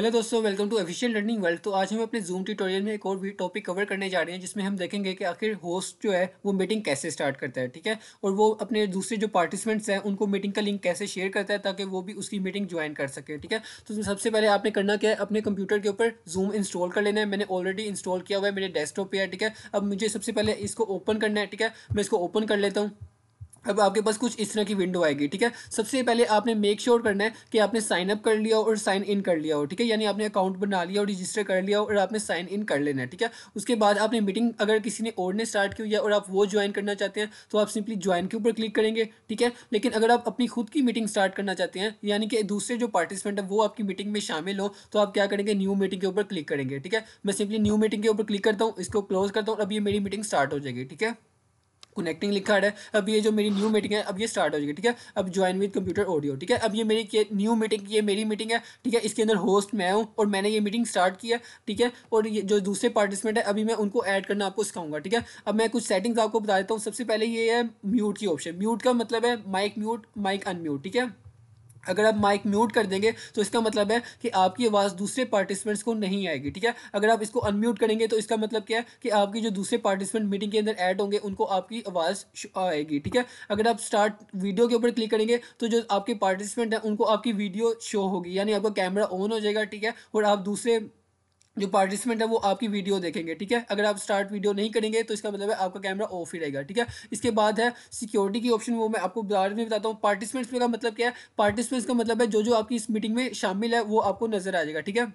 Hello दोस्तों welcome to efficient learning world तो आज हम अपने जूम ट्यूटोरियल में एक और भी टॉपिक कवर करने जा रहे हैं जिसमें हम देखेंगे कि आखिर होस्ट जो है वो मीटिंग कैसे स्टार्ट करता है ठीक है और वो अपने दूसरे जो पार्टिसिपेंट्स हैं उनको मीटिंग का लिंक कैसे शेयर करता है ताकि वो भी उसकी मीटिंग ज्वाइन कर सके ठीक है तो सबसे पहले आपने करना क्या है अपने कंप्यूटर के ऊपर जूम इंस्टॉल कर लेना है मैंने ऑलरेडी इंस्टॉल किया हुआ है मेरे डेस्कटॉप पर है ठीक है अब मुझे सबसे पहले इसको ओपन करना है ठीक है मैं इसको ओपन कर लेता हूँ अब आपके पास कुछ इस तरह की विंडो आएगी ठीक है सबसे पहले आपने मेक श्योर sure करना है कि आपने साइन अप कर लिया हो और साइन इन कर लिया हो ठीक है यानी आपने अकाउंट बना लिया और रजिस्टर कर लिया हो और आपने साइन इन कर लेना है ठीक है उसके बाद आपने मीटिंग अगर किसी ने और ने स्टार्ट की हुई है और आप वो ज्वाइन करना चाहते हैं तो आप सिंपली ज्वाइन के ऊपर क्लिक करेंगे ठीक है लेकिन अगर आप अपनी खुद की मीटिंग स्टार्ट करना चाहते हैं यानी कि दूसरे जो पार्टिसिपेंट है वो आपकी मीटिंग में शामिल हो तो आप क्या करेंगे न्यू मीटिंग के ऊपर क्लिक करेंगे ठीक है मैं सिंपली न्यू मीटिंग के ऊपर क्लिक करता हूँ इसको क्लोज करता हूँ अब ये मेरी मीटिंग स्टार्ट हो जाएगी ठीक है कनेक्टिंग लिखा है अब ये जो मेरी न्यू मीटिंग है अब ये स्टार्ट हो जाएगी ठीक है अब ज्वाइन विद कंप्यूटर ऑडियो ठीक है अब ये मेरी न्यू मीटिंग ये मेरी मीटिंग है ठीक है इसके अंदर होस्ट मैं हूँ और मैंने ये मीटिंग स्टार्ट किया ठीक है और ये जो दूसरे पार्टिसिपेंट है अभी मैं उनको ऐड करना आपको सिखाऊंगा ठीक है अब मैं कुछ सेटिंग्स आपको बता देता हूँ सबसे पहले ये है म्यूट की ऑप्शन म्यूट का मतलब है माइक म्यूट माइक अनम्यूट ठीक है अगर आप माइक म्यूट कर देंगे तो इसका मतलब है कि आपकी आवाज़ दूसरे पार्टिसिपेंट्स को नहीं आएगी ठीक है अगर आप इसको अनम्यूट करेंगे तो इसका मतलब क्या है कि आपकी जो दूसरे पार्टिसिपेंट मीटिंग के अंदर ऐड होंगे उनको आपकी आवाज़ आएगी ठीक है अगर आप स्टार्ट वीडियो के ऊपर क्लिक करेंगे तो जो आपके पार्टिसिपेंट हैं उनको आपकी वीडियो शो होगी यानी आपका कैमरा ऑन हो जाएगा ठीक है और आप दूसरे जो पार्टिसिपेंट है वो आपकी वीडियो देखेंगे ठीक है अगर आप स्टार्ट वीडियो नहीं करेंगे तो इसका मतलब है आपका कैमरा ऑफ ही रहेगा ठीक है इसके बाद है सिक्योरिटी की ऑप्शन वो मैं आपको बाद में बताता हूँ पार्टिसिपेंट्स का मतलब क्या है पार्टिसिपेंट्स का मतलब है जो जो आपकी इस मीटिंग में शामिल है वो आपको नजर आ जाएगा ठीक है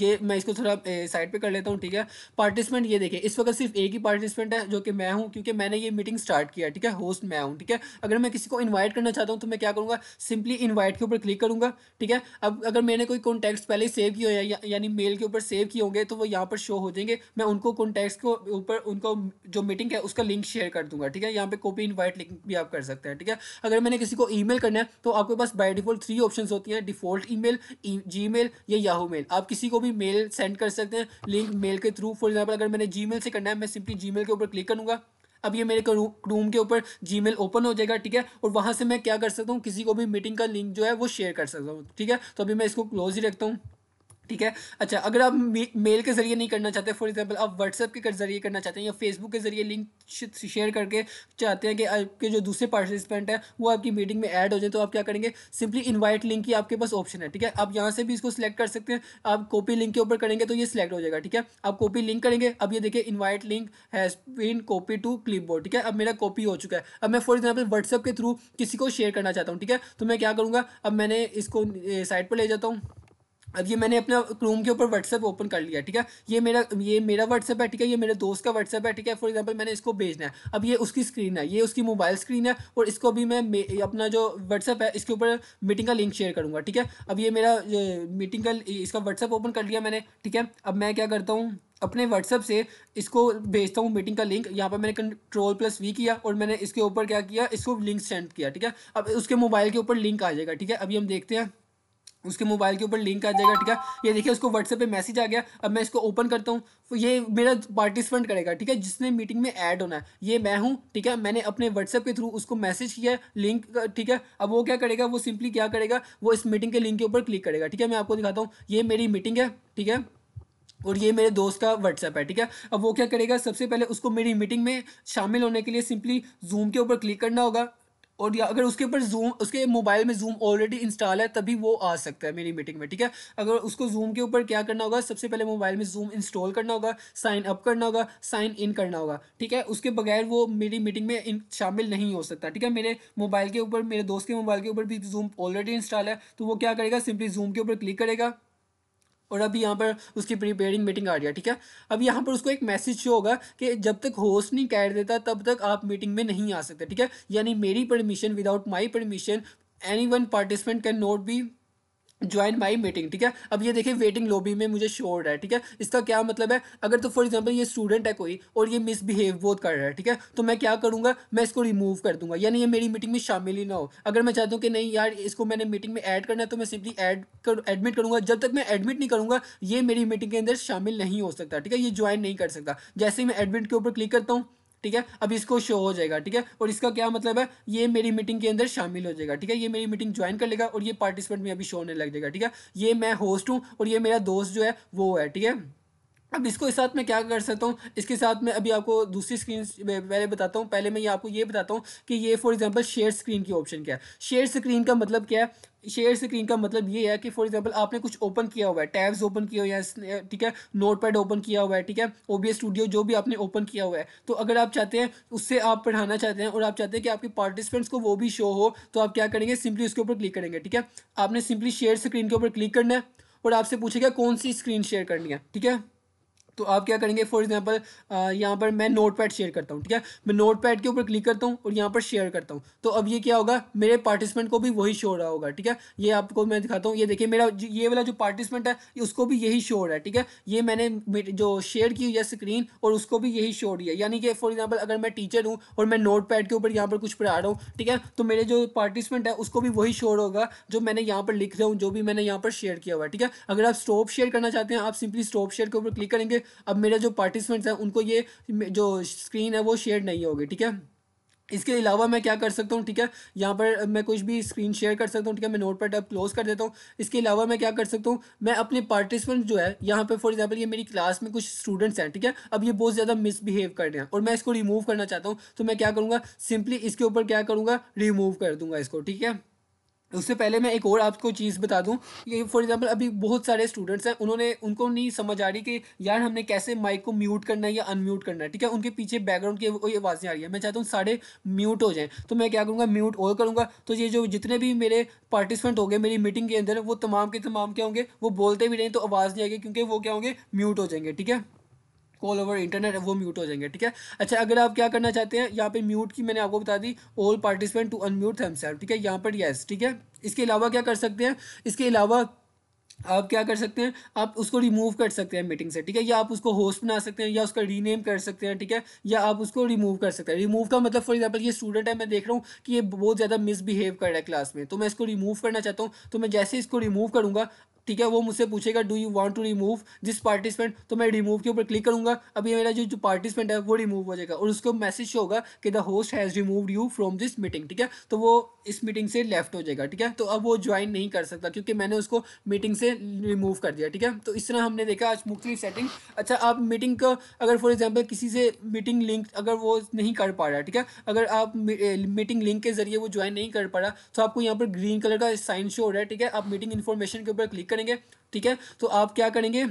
ये मैं इसको थोड़ा साइड पे कर लेता हूँ ठीक है पार्टिसिपेंट ये देखें इस वक्त सिर्फ एक ही पार्टिसिपेंट है जो कि मैं हूँ क्योंकि मैंने ये मीटिंग स्टार्ट किया ठीक है होस्ट मैं हूँ ठीक है अगर मैं किसी को इनवाइट करना चाहता हूँ तो मैं क्या करूँगा सिंपली इनवाइट के ऊपर क्लिक करूँगा ठीक है अब अगर मैंने कोई कॉन्टैक्ट पहले ही सेव किया या, यानी मेल के ऊपर सेव किए होंगे तो वो यहाँ पर शो हो जाएंगे मैं उनको कॉन्टैक्ट्स को ऊपर उनको जो मीटिंग है उसका लिंक शेयर कर दूँगा ठीक है यहाँ पर कॉपी इन्वाइट लिंक भी आप कर सकते हैं ठीक है अगर मैंने किसी को ई करना है तो आपके पास बाई डिफॉल्ट थ्री ऑप्शन होती हैं डिफॉल्ट ई मेल या याहू मेल आप किसी को को भी मेल सेंड कर सकते हैं लिंक मेल के थ्रू फॉर एग्जाम्पल अगर मैंने जी से करना है मैं सिंपली जी के ऊपर क्लिक करूँगा अब ये मेरे रूम के ऊपर जी ओपन हो जाएगा ठीक है और वहाँ से मैं क्या कर सकता हूँ किसी को भी मीटिंग का लिंक जो है वो शेयर कर सकता हूँ ठीक है तो अभी मैं इसको क्लोज ही रखता हूँ ठीक है अच्छा अगर आप मेल के ज़रिए नहीं करना चाहते फॉर एग्जांपल आप व्हाट्सएप के ज़रिए करना चाहते हैं या फेसबुक के ज़रिए लिंक शेयर करके चाहते हैं कि आपके जो दूसरे पार्टिसिपेंट हैं वो आपकी मीटिंग में ऐड हो जाए तो आप क्या करेंगे सिंपली इनवाइट लिंक की आपके पास ऑप्शन है ठीक है आप यहाँ से भी इसको सिलेक्ट कर सकते हैं आप कॉपी लिंक के ऊपर करेंगे तो ये सिलेक्ट हो जाएगा ठीक है आप कॉपी लिंक करेंगे अब ये देखिए invite link has been copy to clip ठीक है अब मेरा कॉपी हो चुका है अब मैं फॉर एग्जाम्पल व्हाट्सएप के थ्रू किसी को शेयर करना चाहता हूँ ठीक है तो मैं क्या करूँगा अब मैंने इसको साइट पर ले जाता हूँ अब ये मैंने अपना क्रोम के ऊपर व्हाट्सएप ओपन कर लिया ठीक है ये मेरा ये मेरा व्हाट्सएप है ठीक है ये मेरे दोस्त का व्हाट्सएप है ठीक है फॉर एग्जांपल मैंने इसको भेजना है अब ये उसकी स्क्रीन है ये उसकी मोबाइल स्क्रीन है और इसको भी मैं अपना जो व्हाट्सएप है इसके ऊपर मीटिंग का लिंक शेयर करूँगा ठीक है अब ये मेरा मीटिंग का इसका व्हाट्सएप ओपन कर लिया मैंने ठीक है अब मैं क्या करता हूँ अपने व्हाट्सएप से इसको भेजता हूँ मीटिंग का लिंक यहाँ पर मैंने कंट्रोल प्लस वी किया और मैंने इसके ऊपर क्या किया इसको लिंक सेंड किया ठीक है अब उसके मोबाइल के ऊपर लिंक आ जाएगा ठीक है अभी हम देखते हैं उसके मोबाइल के ऊपर लिंक आ जाएगा ठीक है ये देखिए उसको व्हाट्सएप पे मैसेज आ गया अब मैं इसको ओपन करता हूँ तो ये मेरा पार्टिसिपेंट करेगा ठीक है जिसने मीटिंग में ऐड होना है ये मैं हूँ ठीक है मैंने अपने व्हाट्सएप के थ्रू उसको मैसेज किया लिंक ठीक है अब वो क्या करेगा वो सिंपली क्या करेगा वो इस मीटिंग के लिंक के ऊपर क्लिक करेगा ठीक है मैं आपको दिखाता हूँ ये मेरी मीटिंग है ठीक है और ये मेरे दोस्त का व्हाट्सएप है ठीक है अब वो क्या करेगा सबसे पहले उसको मेरी मीटिंग में शामिल होने के लिए सिंपली जूम के ऊपर क्लिक करना होगा और या अगर उसके ऊपर जूम उसके मोबाइल में जूम ऑलरेडी इंस्टॉल है तभी वो आ सकता है मेरी मीटिंग में ठीक है अगर उसको जूम के ऊपर क्या करना होगा सबसे पहले मोबाइल में जूम इंस्टॉल करना होगा साइन अप करना होगा साइन इन करना होगा ठीक है उसके बगैर वो मेरी मीटिंग में शामिल नहीं हो सकता ठीक है मेरे मोबाइल के ऊपर मेरे दोस्त के मोबाइल के ऊपर भी जूम ऑलरेडी इंस्टॉल है तो वो क्या करेगा सिंपली जूम के ऊपर क्लिक करेगा और अभी यहाँ पर उसकी प्रिपेयरिंग मीटिंग आ रही है ठीक है अब यहाँ पर उसको एक मैसेज शो होगा कि जब तक होस्ट नहीं कह देता तब तक आप मीटिंग में नहीं आ सकते ठीक है यानी मेरी permission without my permission any one participant can not be join my meeting ठीक है अब ये देखिए वेटिंग लॉबी में मुझे शोर है ठीक है इसका क्या मतलब है अगर तो फॉर एग्जाम्पल ये स्टूडेंट है कोई और ये मिसबिहेव बहुत कर रहा है ठीक है तो मैं क्या करूँगा मैं इसको रिमूव कर दूंगा यानी ये मेरी मीटिंग में शामिल ही ना हो अगर मैं चाहता हूँ कि नहीं यार इसको मैंने मीटिंग में ऐड करना है तो मैं सिंपली एड कर एडमिट करूँगा जब तक मैं एडमिट नहीं करूँगा ये मेरी मीटिंग के अंदर शामिल नहीं हो सकता ठीक है ये ज्वाइन नहीं कर सकता जैसे ही मैं एडमिट के ऊपर क्लिक करता हूँ ठीक है अब इसको शो हो जाएगा ठीक है और इसका क्या मतलब है ये मेरी मीटिंग के अंदर शामिल हो जाएगा ठीक है ये मेरी मीटिंग ज्वाइन कर लेगा और ये पार्टिसिपेंट में अभी शो होने लग जाएगा ठीक है ये मैं होस्ट हूँ और ये मेरा दोस्त जो है वो है ठीक है अब इसको इस साथ मैं क्या कर सकता हूँ इसके साथ मैं अभी आपको दूसरी स्क्रीन पहले बताता हूँ पहले मैं ये आपको ये बताता हूँ कि ये फॉर एग्जांपल शेयर स्क्रीन की ऑप्शन क्या है शेयर स्क्रीन का मतलब क्या है शेयर स्क्रीन का मतलब ये है कि फॉर एग्जांपल आपने कुछ ओपन किया हुआ है टैब्स ओपन किया हुआ है ठीक है नोटपैड ओपन किया हुआ है ठीक है ओबीएस स्टूडियो जो भी आपने ओपन किया हुआ है तो अगर आप चाहते हैं उससे आप पढ़ाना चाहते हैं और आप चाहते हैं कि आपके पार्टिसिपेंट्स को वो भी शो हो तो आप क्या करेंगे सिंपली उसके ऊपर क्लिक करेंगे ठीक है आपने सिंपली शेयर स्क्रीन के ऊपर क्लिक करना है और आपसे पूछेगा कौन सी स्क्रीन शेयर करनी है ठीक है तो आप क्या करेंगे फॉर एग्जांपल यहाँ पर मैं नोटपैड शेयर करता हूँ ठीक है मैं नोटपैड के ऊपर क्लिक करता हूँ और यहाँ पर शेयर करता हूँ तो अब ये क्या होगा मेरे पार्टिसिपेंट को भी वही शो रहा होगा ठीक है ये आपको मैं दिखाता हूँ ये देखिए मेरा ये वाला जो पार्टिसिपेंट है उसको भी यही शो रहा है ठीक है ये मैंने जो शेयर की हुई है स्क्रीन और उसको भी यही शो रही है यानी कि फॉर एग्जाम्पल अगर मैं टीचर हूँ और मैं नोट के ऊपर यहाँ पर कुछ पढ़ा रहा हूँ ठीक है तो मेरे जो पार्टिसिपेंट है उसको भी वही शोर होगा जो मैंने यहाँ पर लिख रहा हूँ जो भी मैंने यहाँ पर शेयर किया हुआ है ठीक है अगर आप स्टॉप शेयर करना चाहते हैं आप सिंपली स्टॉप शेयर के ऊपर क्लिक करेंगे अब मेरे जो पार्टिसिपेंट्स हैं उनको ये जो स्क्रीन है वो शेयर नहीं होगी ठीक है इसके अलावा मैं क्या कर सकता हूँ ठीक है यहाँ पर मैं कुछ भी स्क्रीन शेयर कर सकता हूँ ठीक है मैं नोट पर अब क्लोज कर देता हूँ इसके अलावा मैं क्या कर सकता हूँ मैं अपने पार्टिसिपेंट जो है यहाँ पे फॉर एग्जांपल ये मेरी क्लास में कुछ स्टूडेंट्स हैं ठीक है अब ये बहुत ज़्यादा मिसबिहेव कर रहे हैं और मैं इसको रिमूव करना चाहता हूँ तो मैं क्या करूँगा सिंपली इसके ऊपर क्या करूँगा रिमूव कर दूँगा इसको ठीक है उससे पहले मैं एक और आपको चीज़ बता दूं कि फॉर एग्जांपल अभी बहुत सारे स्टूडेंट्स हैं उन्होंने उनको नहीं समझ आ रही कि यार हमने कैसे माइक को म्यूट करना है या अनम्यूट करना है ठीक है उनके पीछे बैकग्राउंड की कोई आवाज़ें आ रही है मैं चाहता हूँ सारे म्यूट हो जाएं तो मैं क्या करूँगा म्यूट और करूँगा तो ये जो जितने भी मेरे पार्टिसिपेंट हो गए मेरी मीटिंग के अंदर वो तमाम के तमाम क्या होंगे वो बोलते भी नहीं तो आवाज़ नहीं आएगी क्योंकि वो क्या होंगे म्यूट हो जाएंगे ठीक है ऑल ओवर इंटरनेट वो म्यूट हो जाएंगे ठीक है अच्छा अगर आप क्या करना चाहते हैं यहाँ पे म्यूट की मैंने आपको बता दी all participant to unmute themself ठीक है यहाँ पर येस ठीक है इसके अलावा क्या कर सकते हैं इसके अलावा आप क्या कर सकते हैं आप उसको रिमूव कर सकते हैं मीटिंग से ठीक है या आप उसको होस्ट बना सकते हैं या उसका रीनेम कर सकते हैं ठीक है या आप उसको रिमूव कर सकते हैं रिमूव का मतलब फॉर एग्जांपल ये स्टूडेंट है मैं देख रहा हूँ कि ये बहुत ज़्यादा मिसबिहेव कर रहा है क्लास में तो मैं इसको रिमूव करना चाहता हूँ तो मैं जैसे इसको रिमूव करूँगा ठीक है वो मुझसे पूछेगा do you want to remove this participant तो मैं रिमूव के ऊपर क्लिक करूंगा अभी मेरा जो जो पार्टिसिपेंट है वो रिमूव हो जाएगा और उसको मैसेज होगा कि the host has removed you from this meeting ठीक है तो वो इस मीटिंग से लेफ्ट हो जाएगा ठीक है तो अब वो ज्वाइन नहीं कर सकता क्योंकि मैंने उसको मीटिंग से से रिमूव कर दिया ठीक है तो इस तरह हमने देखा आज मुख्तलिफ सेटिंग अच्छा आप मीटिंग का अगर फॉर एग्जांपल किसी से मीटिंग लिंक अगर वो नहीं कर पा रहा ठीक है अगर आप मीटिंग लिंक के जरिए वो ज्वाइन नहीं कर पा रहा तो आपको यहाँ पर ग्रीन कलर का साइन शो हो रहा है ठीक है आप मीटिंग इन्फॉर्मेशन के ऊपर क्लिक करेंगे ठीक है तो आप क्या करेंगे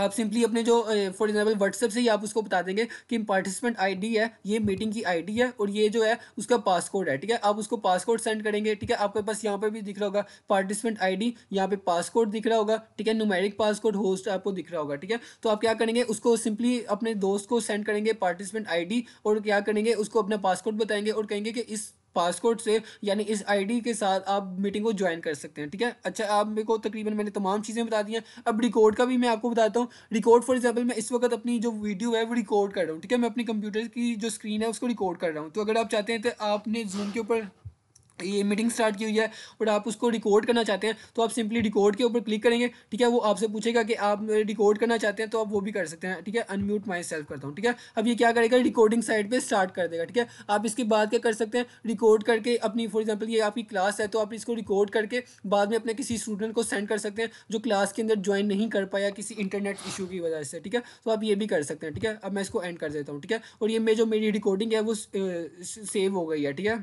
आप सिंपली अपने जो फॉर एग्जांपल व्हाट्सएप से ही आप उसको बता देंगे कि पार्टिसिपेंट आईडी है ये मीटिंग की आईडी है और ये जो है उसका पासकोड है ठीक है आप उसको पासकोड सेंड करेंगे ठीक है आपके पास यहाँ पे भी दिख रहा होगा पार्टिसिपेंट आईडी यहाँ पर पासकोड दिख रहा होगा ठीक है नुमेरिक पासकोड होस्ट आपको दिख रहा होगा ठीक है तो आप क्या करेंगे उसको सिंपली अपने दोस्त को सेंड करेंगे पार्टिसिपेंट आई और क्या करेंगे उसको अपना पासकोड बताएंगे और कहेंगे कि इस पासपोर्ट से यानी इस आईडी के साथ आप मीटिंग को ज्वाइन कर सकते हैं ठीक है अच्छा आप मेरे को तकरीबन मैंने तमाम चीज़ें बता दी हैं अब रिकॉर्ड का भी मैं आपको बताता हूँ रिकॉर्ड फॉर एग्जाम्पल मैं इस वक्त अपनी जो वीडियो है वो रिकॉर्ड कर रहा हूँ ठीक है मैं अपनी कंप्यूटर की जो स्क्रीन है उसको रिकॉर्ड कर रहा हूँ तो अगर आप चाहते हैं तो आपने जूम के ऊपर ये मीटिंग स्टार्ट की हुई है और आप उसको रिकॉर्ड करना चाहते हैं तो आप सिंपली रिकॉर्ड के ऊपर क्लिक करेंगे ठीक है वो आपसे पूछेगा कि आप रिकॉर्ड करना चाहते हैं तो आप वो भी कर सकते हैं ठीक है अनम्यूट माई सेल्फ करता हूँ ठीक है अब ये क्या करेगा रिकॉर्डिंग साइड पर स्टार्ट कर देगा ठीक है आप इसके बाद क्या कर सकते हैं रिकॉर्ड करके अपनी फॉर एग्जाम्पल ये आपकी क्लास है तो आप इसको रिकॉर्ड करके बाद में अपने किसी स्टूडेंट को सेंड कर सकते हैं जो क्लास के अंदर ज्वाइन नहीं कर पाया किसी इंटरनेट इशू की वजह से ठीक है तो आप ये भी कर सकते हैं ठीक है अब मैं इसको एंड कर देता हूँ ठीक है और ये जो मेरी रिकॉर्डिंग है वो सेव हो गई है ठीक है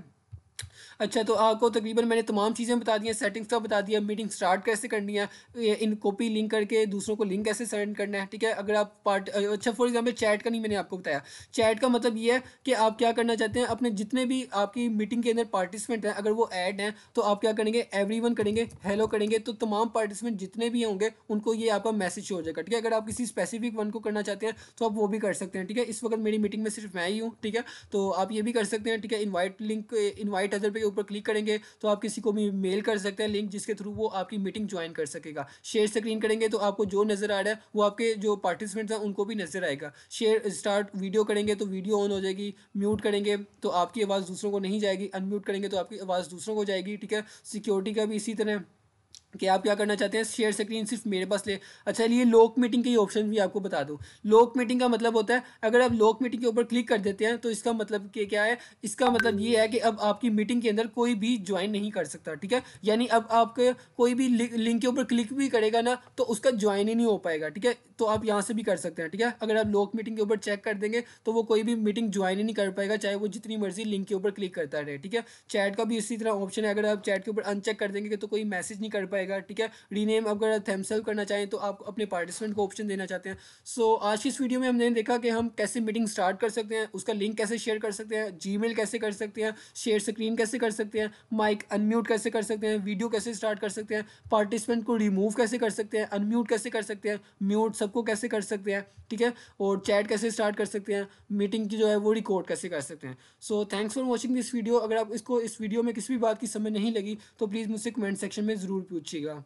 अच्छा तो आपको तकरीबन मैंने तमाम चीज़ें बता दी हैं सेटिंग्स का बता दिया मीटिंग स्टार्ट कैसे करनी है इन कॉपी लिंक करके दूसरों को लिंक कैसे सेंड करना है ठीक है अगर आप पार्ट अच्छा फॉर एग्जांपल चैट का नहीं मैंने आपको बताया चैट का मतलब ये है कि आप क्या करना चाहते हैं अपने जितने भी आपकी मीटिंग के अंदर पार्टिसिपेंट हैं अगर वो ऐड हैं तो आप क्या करेंगे एवरी करेंगे हेलो करेंगे तो तमाम पार्टिसिपेंट जितने भी होंगे उनको ये आपका मैसेज हो जाएगा ठीक है अगर आप किसी स्पेसिफिक वन को करना चाहते हैं तो आप वो भी कर सकते हैं ठीक है इस वक्त मेरी मीटिंग में सिर्फ मैं ही हूँ ठीक है तो आप ये भी कर सकते हैं ठीक है इन्वाइट लिंक इन्वाइट राइट हजर पे ऊपर क्लिक करेंगे तो आप किसी को भी मेल कर सकते हैं लिंक जिसके थ्रू वो आपकी मीटिंग ज्वाइन कर सकेगा शेयर स्क्रीन करेंगे तो आपको जो नज़र आ रहा है वो आपके जो पार्टिसिपेंट्स हैं उनको भी नज़र आएगा शेयर स्टार्ट वीडियो करेंगे तो वीडियो ऑन हो जाएगी म्यूट करेंगे तो आपकी आवाज़ दूसरों को नहीं जाएगी अनम्यूट करेंगे तो आपकी आवाज़ दूसरों को जाएगी ठीक है सिक्योरिटी का भी इसी तरह कि आप क्या करना चाहते हैं शेयर स्क्रीन सिर्फ मेरे पास ले अच्छा ये लोक मीटिंग के ही ऑप्शन भी आपको बता दूँ लोक मीटिंग का मतलब होता है अगर आप लोक मीटिंग के ऊपर क्लिक कर देते हैं तो इसका मतलब कि क्या है इसका मतलब ये है कि अब आपकी मीटिंग के अंदर कोई भी ज्वाइन नहीं कर सकता ठीक है यानी अब आपके कोई भी लिंक के ऊपर क्लिक भी करेगा ना तो उसका ज्वाइन ही नहीं हो पाएगा ठीक है तो आप यहाँ से भी कर सकते हैं ठीक है अगर आप लोक मीटिंग के ऊपर चेक कर देंगे तो वो कोई भी मीटिंग ज्वाइन ही नहीं कर पाएगा चाहे वो जितनी मर्जी लिंक के ऊपर क्लिक करता रहे ठीक है चैट का भी इसी तरह ऑप्शन है अगर आप चैट के ऊपर अनचेक कर देंगे तो कोई मैसेज नहीं कर पाएगा पाएगा ठीक है रीनेम अगर थेमसेल करना चाहें तो आप अपने पार्टिसिपेंट को ऑप्शन देना चाहते हैं सो so, आज की इस वीडियो में हमने देखा कि हम कैसे मीटिंग स्टार्ट कर सकते हैं उसका लिंक कैसे शेयर कर सकते हैं जी कैसे कर सकते हैं शेयर स्क्रीन कैसे कर सकते हैं माइक अनम्यूट कैसे कर सकते हैं वीडियो कैसे स्टार्ट कर सकते हैं पार्टिसिपेंट को रिमूव कैसे कर सकते हैं अनम्यूट कैसे कर सकते हैं म्यूट सबको कैसे कर सकते हैं ठीक है और चैट कैसे स्टार्ट कर सकते हैं मीटिंग की जो है वो रिकॉर्ड कैसे कर सकते हैं so thanks for watching this video अगर आप इसको इस वीडियो में किसी भी बात की समझ नहीं लगी तो प्लीज़ मुझसे कमेंट सेक्शन में ज़रूर पूछ Uchiga.